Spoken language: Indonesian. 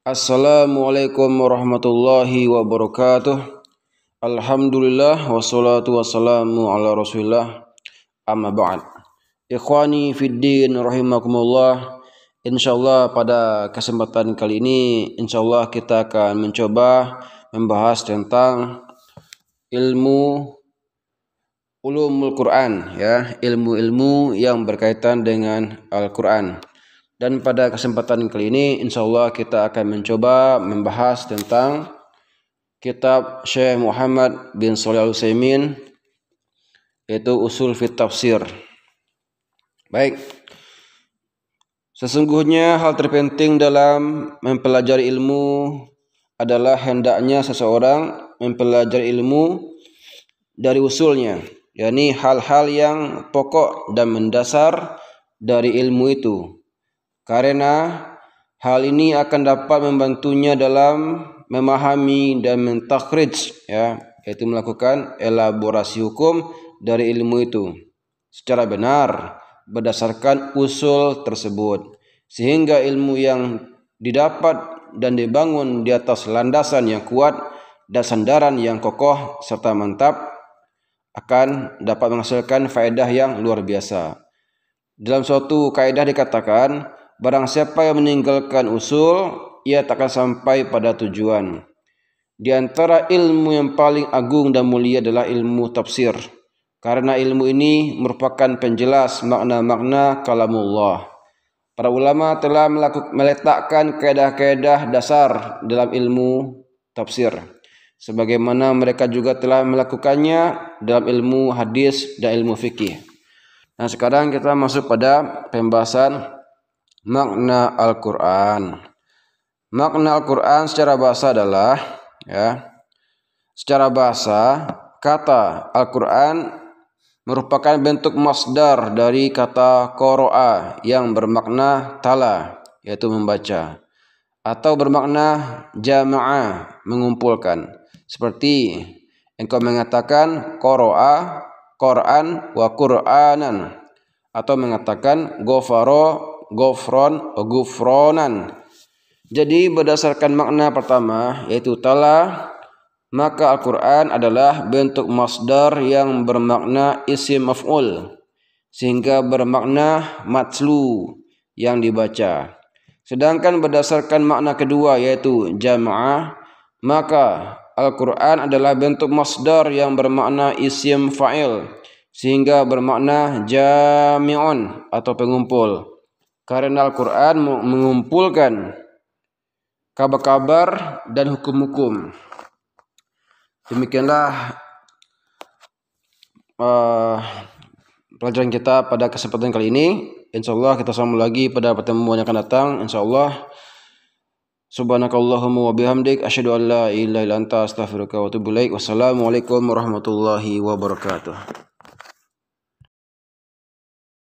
Assalamualaikum warahmatullahi wabarakatuh Alhamdulillah wassalatu wassalamu ala rasulullah. amma ba'ad Ikhwani fiddin rahimakumullah Insyaallah pada kesempatan kali ini Insyaallah kita akan mencoba membahas tentang ilmu ulumul Quran ya ilmu-ilmu yang berkaitan dengan Al-Quran dan pada kesempatan kali ini insya Allah kita akan mencoba membahas tentang kitab Syekh Muhammad bin Shalih Al Utsaimin yaitu Usul fit Tafsir. Baik. Sesungguhnya hal terpenting dalam mempelajari ilmu adalah hendaknya seseorang mempelajari ilmu dari usulnya, yakni hal-hal yang pokok dan mendasar dari ilmu itu karena hal ini akan dapat membantunya dalam memahami dan mentakhrij ya, yaitu melakukan elaborasi hukum dari ilmu itu secara benar berdasarkan usul tersebut sehingga ilmu yang didapat dan dibangun di atas landasan yang kuat dan sandaran yang kokoh serta mantap akan dapat menghasilkan faedah yang luar biasa. Dalam suatu kaidah dikatakan Barang siapa yang meninggalkan usul, ia takkan sampai pada tujuan. Di antara ilmu yang paling agung dan mulia adalah ilmu tafsir. Karena ilmu ini merupakan penjelas makna-makna kalamullah. Para ulama telah meletakkan kaedah-kaedah dasar dalam ilmu tafsir. Sebagaimana mereka juga telah melakukannya dalam ilmu hadis dan ilmu fikih. Nah sekarang kita masuk pada pembahasan makna Al-Quran. Makna Al-Quran secara bahasa adalah ya secara bahasa kata Al-Quran merupakan bentuk masdar dari kata koroa yang bermakna tala yaitu membaca atau bermakna jamaah mengumpulkan seperti engkau mengatakan koroa Quran wa Quranan atau mengatakan gofaro gofron gufronan jadi berdasarkan makna pertama yaitu tala maka Al-Quran adalah bentuk masdar yang bermakna isim maf'ul sehingga bermakna matlu yang dibaca. Sedangkan berdasarkan makna kedua yaitu jama'ah maka Al-Quran adalah bentuk masdar yang bermakna isim fa'il sehingga bermakna jami'un atau pengumpul. Karena Al-Quran mengumpulkan kabar-kabar dan hukum-hukum. Demikianlah uh, pelajaran kita pada kesempatan kali ini. Insya Allah kita sambung lagi pada pertemuan yang akan datang. Insya Allah. Subhanakallahumma wa bihamdik asyhadu an la ilaha illa anta astaghfiruka wa atubu ilaik. Wassalamualaikum warahmatullahi wabarakatuh.